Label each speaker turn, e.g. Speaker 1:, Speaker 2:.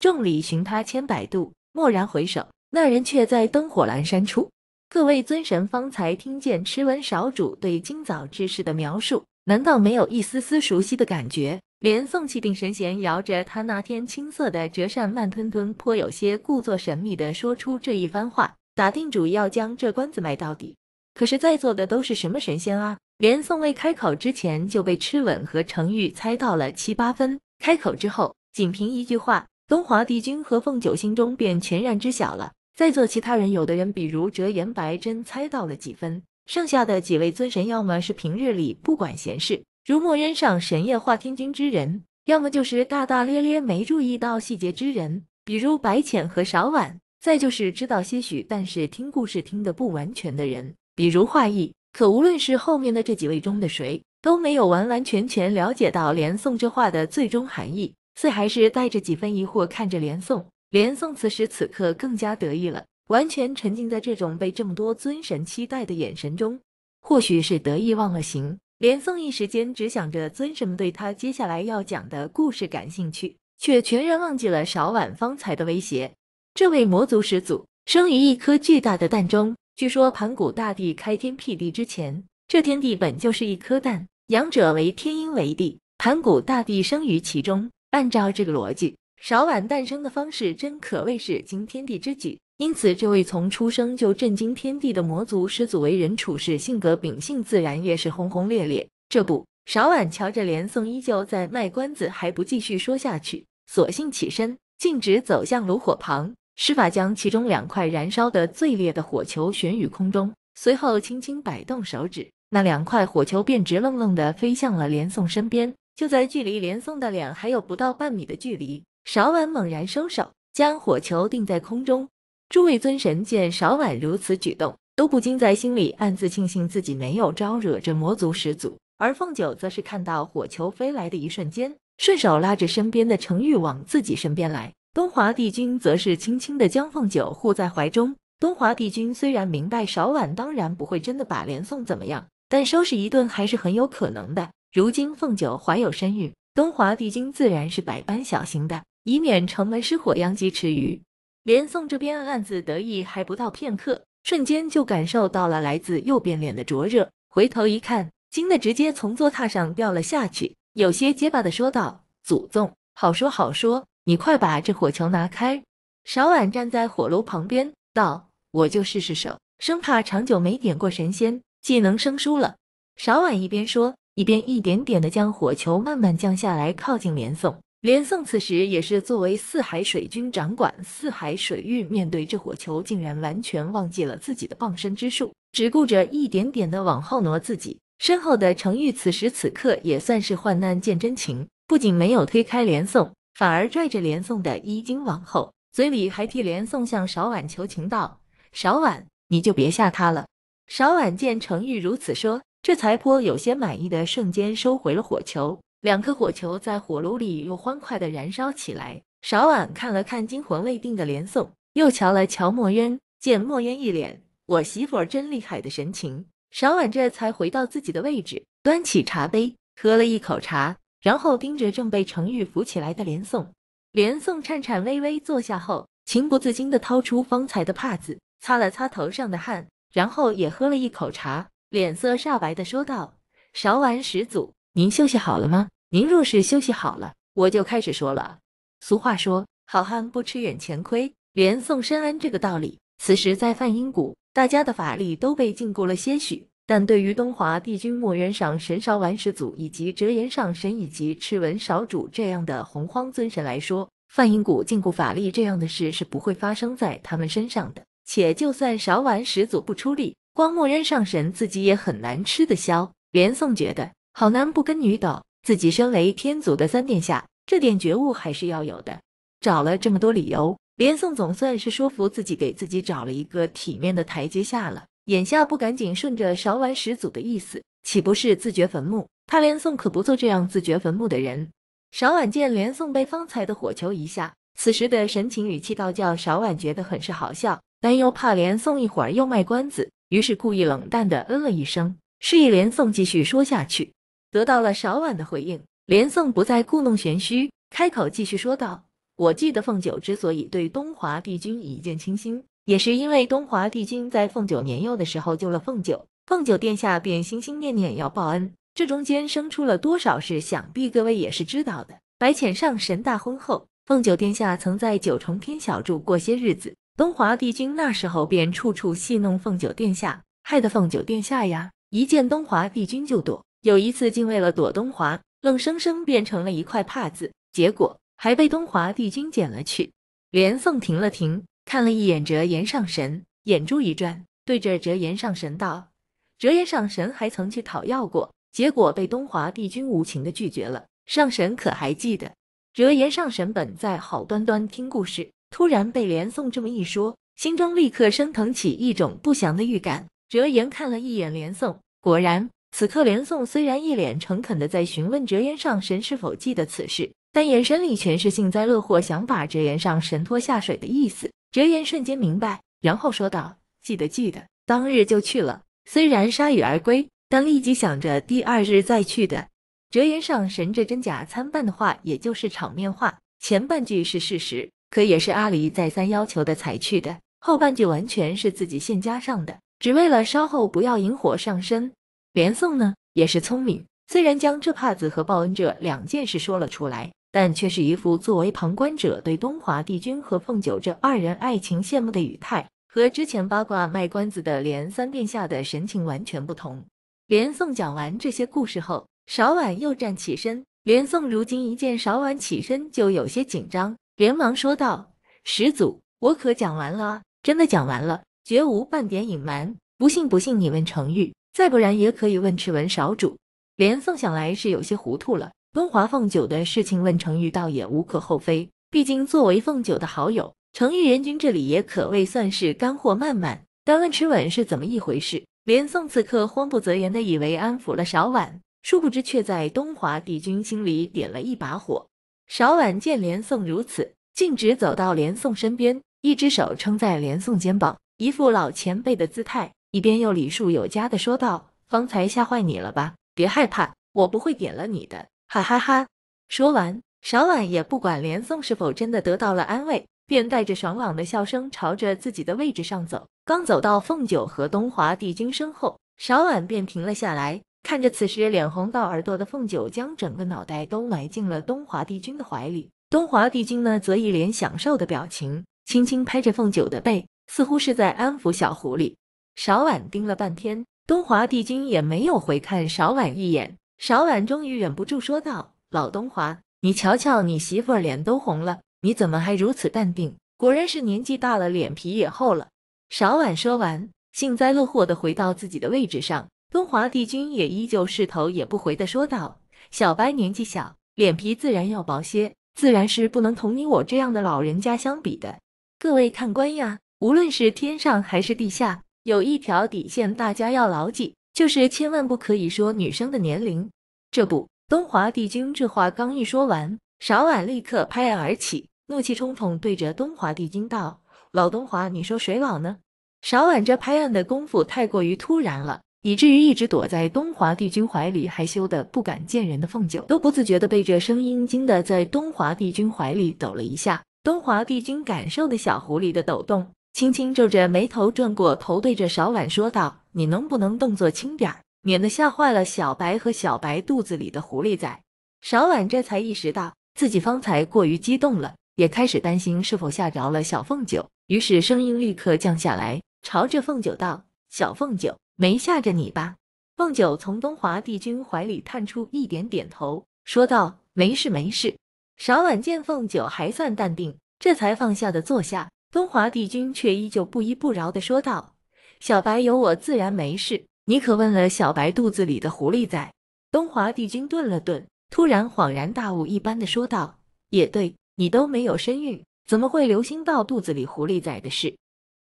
Speaker 1: 众里寻他千百度，蓦然回首，那人却在灯火阑珊处。各位尊神方才听见痴文少主对今早之事的描述，难道没有一丝丝熟悉的感觉？连宋气定神闲，摇着他那天青色的折扇，慢吞吞、颇有些故作神秘的说出这一番话，打定主意要将这关子卖到底。可是，在座的都是什么神仙啊？连宋未开口之前就被痴稳和程昱猜到了七八分，开口之后，仅凭一句话。东华帝君和凤九心中便全然知晓了，在座其他人，有的人比如折颜白真猜到了几分，剩下的几位尊神，要么是平日里不管闲事，如墨渊上神夜化天君之人，要么就是大大咧咧没注意到细节之人，比如白浅和韶婉，再就是知道些许，但是听故事听得不完全的人，比如画意。可无论是后面的这几位中的谁，都没有完完全全了解到连宋这话的最终含义。似还是带着几分疑惑看着连宋，连宋此时此刻更加得意了，完全沉浸在这种被这么多尊神期待的眼神中。或许是得意忘了形，连宋一时间只想着尊神们对他接下来要讲的故事感兴趣，却全然忘记了少晚方才的威胁。这位魔族始祖生于一颗巨大的蛋中，据说盘古大帝开天辟地之前，这天地本就是一颗蛋，阳者为天，阴为地，盘古大帝生于其中。按照这个逻辑，少婉诞生的方式真可谓是惊天地之举。因此，这位从出生就震惊天地的魔族始祖，为人处事、性格秉性自然也是轰轰烈烈。这不，少婉瞧着连宋依旧在卖关子，还不继续说下去，索性起身，径直走向炉火旁，施法将其中两块燃烧的最烈的火球悬于空中，随后轻轻摆动手指，那两块火球便直愣愣的飞向了连宋身边。就在距离连宋的脸还有不到半米的距离，勺婉猛然收手，将火球定在空中。诸位尊神见勺婉如此举动，都不禁在心里暗自庆幸自己没有招惹这魔族始祖。而凤九则是看到火球飞来的一瞬间，顺手拉着身边的程玉往自己身边来。东华帝君则是轻轻的将凤九护在怀中。东华帝君虽然明白勺婉当然不会真的把连宋怎么样，但收拾一顿还是很有可能的。如今凤九怀有身孕，东华帝君自然是百般小心的，以免城门失火殃及池鱼。连宋这边暗自得意还不到片刻，瞬间就感受到了来自右边脸的灼热，回头一看，惊得直接从坐榻上掉了下去，有些结巴的说道：“祖宗，好说好说，你快把这火球拿开。”少婉站在火炉旁边道：“我就试试手，生怕长久没点过神仙技能生疏了。”少婉一边说。一边一点点的将火球慢慢降下来，靠近连宋。连宋此时也是作为四海水军掌管四海水域，面对这火球，竟然完全忘记了自己的傍身之术，只顾着一点点的往后挪。自己身后的程昱此时此刻也算是患难见真情，不仅没有推开连宋，反而拽着连宋的衣襟往后，嘴里还替连宋向少婉求情道：“少婉，你就别吓他了。”少婉见程昱如此说。这才颇有些满意的瞬间收回了火球，两颗火球在火炉里又欢快的燃烧起来。少婉看了看惊魂未定的连宋，又瞧了瞧墨渊，见墨渊一脸“我媳妇儿真厉害”的神情，少婉这才回到自己的位置，端起茶杯喝了一口茶，然后盯着正被程玉扶起来的连宋。连宋颤颤巍巍坐下后，情不自禁的掏出方才的帕子擦了擦头上的汗，然后也喝了一口茶。脸色煞白的说道：“韶丸始祖，您休息好了吗？您若是休息好了，我就开始说了。俗话说，好汉不吃眼前亏，连送申安这个道理。此时在梵音谷，大家的法力都被禁锢了些许，但对于东华帝君、墨渊上神、韶丸始祖以及折颜上神以及赤文少主这样的洪荒尊神来说，梵音谷禁锢法力这样的事是不会发生在他们身上的。且就算韶丸始祖不出力。”光默扔上神自己也很难吃得消。连宋觉得好男不跟女斗，自己身为天族的三殿下，这点觉悟还是要有的。找了这么多理由，连宋总算是说服自己，给自己找了一个体面的台阶下了。眼下不赶紧顺着韶婉始祖的意思，岂不是自掘坟墓？他连宋可不做这样自掘坟墓的人。韶婉见连宋被方才的火球一下，此时的神情语气，倒叫韶婉觉得很是好笑。但又怕连宋一会儿又卖关子。于是故意冷淡的嗯了一声，示意连宋继续说下去。得到了少婉的回应，连宋不再故弄玄虚，开口继续说道：“我记得凤九之所以对东华帝君一见倾心，也是因为东华帝君在凤九年幼的时候救了凤九，凤九殿下便心心念念要报恩。这中间生出了多少事，想必各位也是知道的。白浅上神大婚后，凤九殿下曾在九重天小住过些日子。”东华帝君那时候便处处戏弄凤九殿下，害得凤九殿下呀一见东华帝君就躲。有一次竟为了躲东华，愣生生变成了一块帕子，结果还被东华帝君捡了去。连凤停了停，看了一眼折颜上神，眼珠一转，对着折颜上神道：“折颜上神还曾去讨要过，结果被东华帝君无情的拒绝了。上神可还记得？”折颜上神本在好端端听故事。突然被连宋这么一说，心中立刻升腾起一种不祥的预感。折颜看了一眼连宋，果然，此刻连宋虽然一脸诚恳地在询问折颜上神是否记得此事，但眼神里全是幸灾乐祸，想把折颜上神拖下水的意思。折颜瞬间明白，然后说道：“记得，记得，当日就去了，虽然铩羽而归，但立即想着第二日再去的。”折颜上神这真假参半的话，也就是场面话，前半句是事实。可也是阿离再三要求的才去的，后半句完全是自己现加上的，只为了稍后不要引火上身。连宋呢也是聪明，虽然将这帕子和报恩这两件事说了出来，但却是一副作为旁观者对东华帝君和凤九这二人爱情羡慕的语态，和之前八卦卖关子的连三殿下的神情完全不同。连宋讲完这些故事后，少婉又站起身。连宋如今一见少婉起身，就有些紧张。连忙说道：“始祖，我可讲完了，真的讲完了，绝无半点隐瞒。不信，不信你问程玉，再不然也可以问赤文少主。”连宋想来是有些糊涂了。东华凤九的事情问程玉倒也无可厚非，毕竟作为凤九的好友，程玉人君这里也可谓算是干货满满。但问迟文是怎么一回事，连宋此刻慌不择言的以为安抚了少婉，殊不知却在东华帝君心里点了一把火。少婉见连宋如此，径直走到连宋身边，一只手撑在连宋肩膀，一副老前辈的姿态，一边又礼数有加的说道：“方才吓坏你了吧？别害怕，我不会点了你的。”哈哈哈。说完，少婉也不管连宋是否真的得到了安慰，便带着爽朗的笑声朝着自己的位置上走。刚走到凤九和东华帝君身后，少婉便停了下来。看着此时脸红到耳朵的凤九，将整个脑袋都埋进了东华帝君的怀里。东华帝君呢，则一脸享受的表情，轻轻拍着凤九的背，似乎是在安抚小狐狸。少婉盯了半天，东华帝君也没有回看少婉一眼。少婉终于忍不住说道：“老东华，你瞧瞧你媳妇儿脸都红了，你怎么还如此淡定？果然是年纪大了，脸皮也厚了。”少婉说完，幸灾乐祸的回到自己的位置上。东华帝君也依旧是头也不回的说道：“小白年纪小，脸皮自然要薄些，自然是不能同你我这样的老人家相比的。各位看官呀，无论是天上还是地下，有一条底线大家要牢记，就是千万不可以说女生的年龄。这不，东华帝君这话刚一说完，少婉立刻拍案而起，怒气冲冲对着东华帝君道：‘老东华，你说谁老呢？’少婉这拍案的功夫太过于突然了。”以至于一直躲在东华帝君怀里害羞的不敢见人的凤九，都不自觉的被这声音惊得在东华帝君怀里抖了一下。东华帝君感受的小狐狸的抖动，轻轻皱着眉头转过头对着少婉说道：“你能不能动作轻点儿，免得吓坏了小白和小白肚子里的狐狸崽。”少婉这才意识到自己方才过于激动了，也开始担心是否吓着了小凤九，于是声音立刻降下来，朝着凤九道：“小凤九。”没吓着你吧？凤九从东华帝君怀里探出一点点头，说道：“没事，没事。”少婉见凤九还算淡定，这才放下的坐下。东华帝君却依旧不依不饶的说道：“小白有我，自然没事。你可问了小白肚子里的狐狸崽？”东华帝君顿了顿，突然恍然大悟一般的说道：“也对，你都没有身孕，怎么会留心到肚子里狐狸崽的事？”